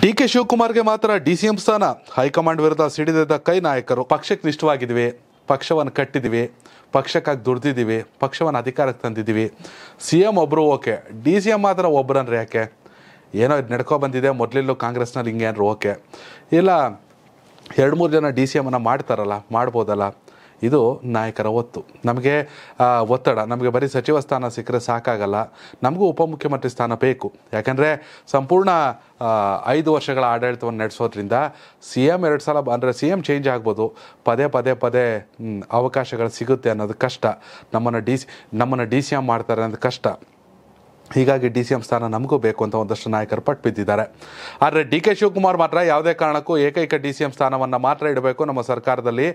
D K ಶಿವಕುಮಾರ್ಗೆ ಮಾತ್ರ DCM ಸ್ಥಾನ high command ವಿರುದ್ಧ ಸಿಡಿದಿದ್ದ ಕೈ ನಾಯಕರು ಪಕ್ಷಕ್ಕೆ ನಿಷ್ಠವಾಗಿದ್ದೀವಿ ಪಕ್ಷವನ್ನು ಕಟ್ಟಿದ್ದೀವಿ ಪಕ್ಷಕ್ಕಾಗಿ ದುಡ್ದಿದ್ದೀವಿ ಪಕ್ಷವನ್ನು ಅಧಿಕಾರಕ್ಕೆ ತಂದಿದ್ದೀವಿ ಸಿ ಎಮ್ ಒಬ್ಬರು ಓಕೆ ಡಿ ಸಿ ಎಮ್ ಮಾತ್ರ ಒಬ್ಬರನ್ರಿ ಯಾಕೆ ಏನೋ ಇದು ನಡ್ಕೊ ಬಂದಿದೆ ಮೊದಲಿಲ್ಲೂ ಕಾಂಗ್ರೆಸ್ನಲ್ಲಿ ಹಿಂಗೆ ಏನಾರು ಓಕೆ ಇಲ್ಲ ಎರಡು ಮೂರು ಜನ ಡಿ ಸಿ ಎಮನ್ನು ಮಾಡ್ತಾರಲ್ಲ ಮಾಡ್ಬೋದಲ್ಲ ಇದು ನಾಯಕರ ಒತ್ತು ನಮಗೆ ಒತ್ತಡ ನಮಗೆ ಬರೀ ಸಚಿವ ಸ್ಥಾನ ಸಿಕ್ಕರೆ ಸಾಕಾಗಲ್ಲ ನಮಗೂ ಉಪಮುಖ್ಯಮಂತ್ರಿ ಸ್ಥಾನ ಬೇಕು ಯಾಕಂದರೆ ಸಂಪೂರ್ಣ ಐದು ವರ್ಷಗಳ ಆಡಳಿತವನ್ನು ನಡೆಸೋದ್ರಿಂದ ಸಿ ಎಮ್ ಎರಡು ಸಲ ಅಂದರೆ ಸಿ ಎಮ್ ಚೇಂಜ್ ಆಗ್ಬೋದು ಪದೇ ಪದೇ ಪದೇ ಅವಕಾಶಗಳು ಸಿಗುತ್ತೆ ಅನ್ನೋದು ಕಷ್ಟ ನಮ್ಮನ್ನು ಡಿ ಸಿ ನಮ್ಮನ್ನು ಡಿ ಸಿ ಎಮ್ ಮಾಡ್ತಾರೆ ಅನ್ನೋದು ಕಷ್ಟ ಹೀಗಾಗಿ ಡಿ ಸಿ ಎಂ ಸ್ಥಾನ ನಮಗೂ ಬೇಕು ಅಂತ ಒಂದಷ್ಟು ನಾಯಕರು ಪಟ್ಟು ಬಿದ್ದಿದ್ದಾರೆ ಆದರೆ ಡಿ ಕೆ ಶಿವಕುಮಾರ್ ಮಾತ್ರ ಯಾವುದೇ ಕಾರಣಕ್ಕೂ ಏಕೈಕ ಡಿ ಸಿ ಎಂ ಸ್ಥಾನವನ್ನು ಮಾತ್ರ ಇಡಬೇಕು ನಮ್ಮ ಸರ್ಕಾರದಲ್ಲಿ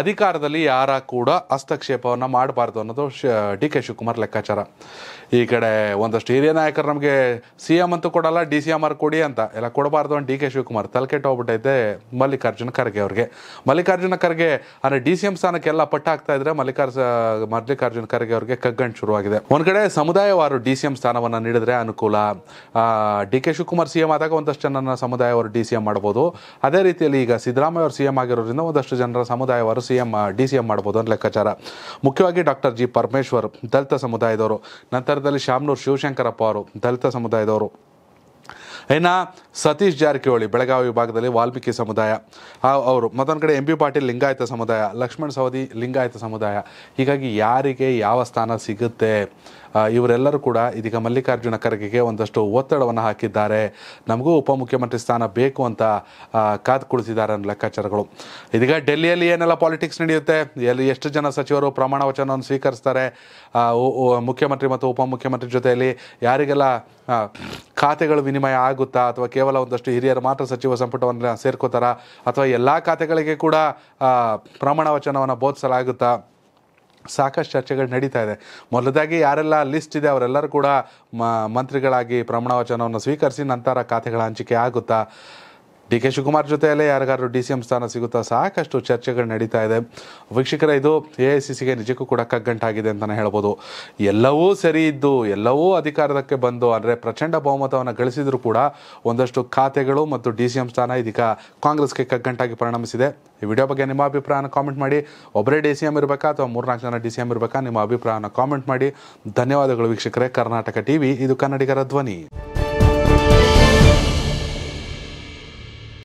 ಅಧಿಕಾರದಲ್ಲಿ ಯಾರ ಕೂಡ ಹಸ್ತಕ್ಷೇಪವನ್ನು ಮಾಡಬಾರ್ದು ಅನ್ನೋದು ಡಿ ಕೆ ಶಿವಕುಮಾರ್ ಲೆಕ್ಕಾಚಾರ ಈ ಕಡೆ ಒಂದಷ್ಟು ಹಿರಿಯ ನಾಯಕರು ನಮಗೆ ಸಿ ಎಮ್ ಅಂತೂ ಕೊಡಲ್ಲ ಡಿ ಸಿ ಎಂ ಆರ್ ಕೊಡಿ ಅಂತ ಎಲ್ಲ ಕೊಡಬಾರ್ದು ಅಂತ ಡಿ ಕೆ ಶಿವಕುಮಾರ್ ತಲೆಕೆಟ್ಟು ಹೋಗ್ಬಿಟ್ಟೈತೆ ಮಲ್ಲಿಕಾರ್ಜುನ ಖರ್ಗೆ ಅವ್ರಿಗೆ ಮಲ್ಲಿಕಾರ್ಜುನ ಖರ್ಗೆ ಅಂದರೆ ಡಿ ಸಿ ಎಂ ಸ್ಥಾನಕ್ಕೆಲ್ಲ ಪಟ್ಟ ಆಗ್ತಾ ಇದ್ರೆ ಮಲ್ಲಿಕಾರ್ಜ ಮಲ್ಲಿಕಾರ್ಜುನ ಖರ್ಗೆ ಅವ್ರಿಗೆ ಕಗ್ಗಂಟು ಶುರುವಾಗಿದೆ ಒಂದು ಕಡೆ ಸಮುದಾಯವಾರು ಡಿ ಸಿ ಎಂ ಸ್ಥಾನವನ್ನು ನೀಡಿದ್ರೆ ಅನುಕೂಲ D K Shivakumar C M ಆದಾಗ ಒಂದಷ್ಟು ಜನರ ಸಮುದಾಯವಾರು ಡಿ ಸಿ ಎಂ ಮಾಡ್ಬೋದು ಅದೇ ರೀತಿಯಲ್ಲಿ ಈಗ ಸಿದ್ದರಾಮಯ್ಯ ಅವರು ಸಿ ಎಂ ಆಗಿರೋದ್ರಿಂದ ಒಂದಷ್ಟು ಜನರ ಸಮುದಾಯವಾರು C M D C M ಮಾಡ್ಬೋದು ಅಂತ ಲೆಕ್ಕಾಚಾರ ಮುಖ್ಯವಾಗಿ ಡಾಕ್ಟರ್ ಜಿ ಪರಮೇಶ್ವರ್ ದಲಿತ ಸಮುದಾಯದವರು ನಂತರದಲ್ಲಿ ಶಾಮನೂರು ಶಿವಶಂಕರಪ್ಪ ಅವರು ದಲಿತ ಸಮುದಾಯದವರು ಇನ್ನು ಸತೀಶ್ ಜಾರಕಿಹೊಳಿ ಬೆಳಗಾವಿ ವಿಭಾಗದಲ್ಲಿ ವಾಲ್ಮೀಕಿ ಸಮುದಾಯ ಅವರು ಮತ್ತೊಂದು ಕಡೆ ಎಂ ಪಿ ಪಾಟೀಲ್ ಲಿಂಗಾಯತ ಸಮುದಾಯ ಲಕ್ಷ್ಮಣ್ ಸವದಿ ಲಿಂಗಾಯತ ಸಮುದಾಯ ಹೀಗಾಗಿ ಯಾರಿಗೆ ಯಾವ ಸ್ಥಾನ ಸಿಗುತ್ತೆ ಇವರೆಲ್ಲರೂ ಕೂಡ ಇದೀಗ ಮಲ್ಲಿಕಾರ್ಜುನ ಖರ್ಗೆಗೆ ಒಂದಷ್ಟು ಒತ್ತಡವನ್ನು ಹಾಕಿದ್ದಾರೆ ನಮಗೂ ಉಪಮುಖ್ಯಮಂತ್ರಿ ಸ್ಥಾನ ಬೇಕು ಅಂತ ಕಾದು ಕುಳಿಸಿದ್ದಾರೆ ಅನ್ನೋ ಲೆಕ್ಕಾಚಾರಗಳು ಇದೀಗ ಡೆಲ್ಲಿಯಲ್ಲಿ ಏನೆಲ್ಲ ಪಾಲಿಟಿಕ್ಸ್ ನಡೆಯುತ್ತೆ ಎಲ್ಲಿ ಎಷ್ಟು ಜನ ಸಚಿವರು ಪ್ರಮಾಣ ವಚನವನ್ನು ಸ್ವೀಕರಿಸ್ತಾರೆ ಮುಖ್ಯಮಂತ್ರಿ ಮತ್ತು ಉಪಮುಖ್ಯಮಂತ್ರಿ ಜೊತೆಯಲ್ಲಿ ಯಾರಿಗೆಲ್ಲ ಖಾತೆಗಳು ವಿನಿಮಯ ಆಗುತ್ತಾ ಅಥವಾ ಕೇವಲ ಒಂದಷ್ಟು ಹಿರಿಯರು ಮಾತ್ರ ಸಚಿವ ಸಂಪುಟವನ್ನು ಸೇರ್ಕೋತಾರ ಅಥವಾ ಎಲ್ಲ ಖಾತೆಗಳಿಗೆ ಕೂಡ ಪ್ರಮಾಣ ವಚನವನ್ನು ಬೋಧಿಸಲಾಗುತ್ತಾ ಸಾಕಷ್ಟು ಚರ್ಚೆಗಳು ನಡೀತಾ ಇದೆ ಮೊದಲದಾಗಿ ಯಾರೆಲ್ಲ ಲಿಸ್ಟ್ ಇದೆ ಅವರೆಲ್ಲರೂ ಕೂಡ ಮಂತ್ರಿಗಳಾಗಿ ಪ್ರಮಾಣ ವಚನವನ್ನು ಸ್ವೀಕರಿಸಿ ನಂತರ ಖಾತೆಗಳ ಹಂಚಿಕೆ ಆಗುತ್ತಾ ಡಿ ಕೆ ಶಿವಕುಮಾರ್ ಜೊತೆಯಲ್ಲೇ ಯಾರಿಗಾದ್ರೂ ಡಿ ಸಿ ಎಂ ಸ್ಥಾನ ಸಿಗುತ್ತಾ ಸಾಕಷ್ಟು ಚರ್ಚೆಗಳು ನಡೀತಾ ಇದೆ ವೀಕ್ಷಕರ ಇದು ಎ ಐ ಸಿ ಸಿಗೆ ನಿಜಕ್ಕೂ ಕೂಡ ಕಗ್ಗಂಟಾಗಿದೆ ಅಂತಲೇ ಹೇಳ್ಬೋದು ಎಲ್ಲವೂ ಸರಿ ಇದ್ದು ಎಲ್ಲವೂ ಅಧಿಕಾರದಕ್ಕೆ ಬಂದು ಅಂದರೆ ಪ್ರಚಂಡ ಬಹುಮತವನ್ನು ಗಳಿಸಿದರೂ ಕೂಡ ಒಂದಷ್ಟು ಖಾತೆಗಳು ಮತ್ತು ಡಿ ಸಿ ಎಂ ಸ್ಥಾನ ಇದೀಗ ಕಾಂಗ್ರೆಸ್ಗೆ ಕಗ್ಗಂಟಾಗಿ ಪರಿಣಮಿಸಿದೆ ಈ ವಿಡಿಯೋ ಬಗ್ಗೆ ನಿಮ್ಮ ಅಭಿಪ್ರಾಯನ ಕಾಮೆಂಟ್ ಮಾಡಿ ಒಬ್ಬರೇ ಡಿ ಸಿ ಎಂ ಇರಬೇಕಾ ಅಥವಾ ಮೂರ್ನಾಲ್ಕು ಜನ ಡಿ ಸಿ ಎಂ ಇರಬೇಕಾ ನಿಮ್ಮ ಅಭಿಪ್ರಾಯನ ಕಾಮೆಂಟ್ ಮಾಡಿ ಧನ್ಯವಾದಗಳು ವೀಕ್ಷಕರೇ ಕರ್ನಾಟಕ ಟಿವಿ ಇದು ಕನ್ನಡಿಗರ ಧ್ವನಿ